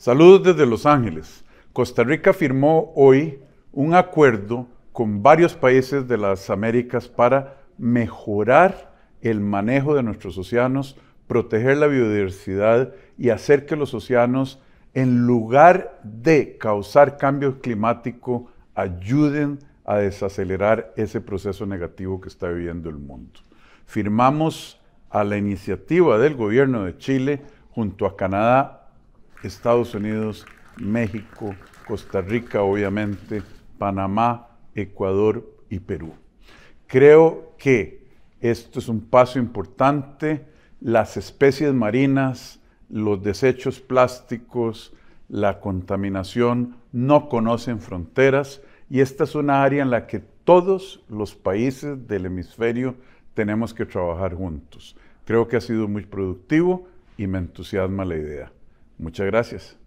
Saludos desde Los Ángeles. Costa Rica firmó hoy un acuerdo con varios países de las Américas para mejorar el manejo de nuestros océanos, proteger la biodiversidad y hacer que los océanos, en lugar de causar cambio climático, ayuden a desacelerar ese proceso negativo que está viviendo el mundo. Firmamos a la iniciativa del gobierno de Chile junto a Canadá Estados Unidos, México, Costa Rica, obviamente, Panamá, Ecuador y Perú. Creo que esto es un paso importante. Las especies marinas, los desechos plásticos, la contaminación no conocen fronteras y esta es una área en la que todos los países del hemisferio tenemos que trabajar juntos. Creo que ha sido muy productivo y me entusiasma la idea. Muchas gracias.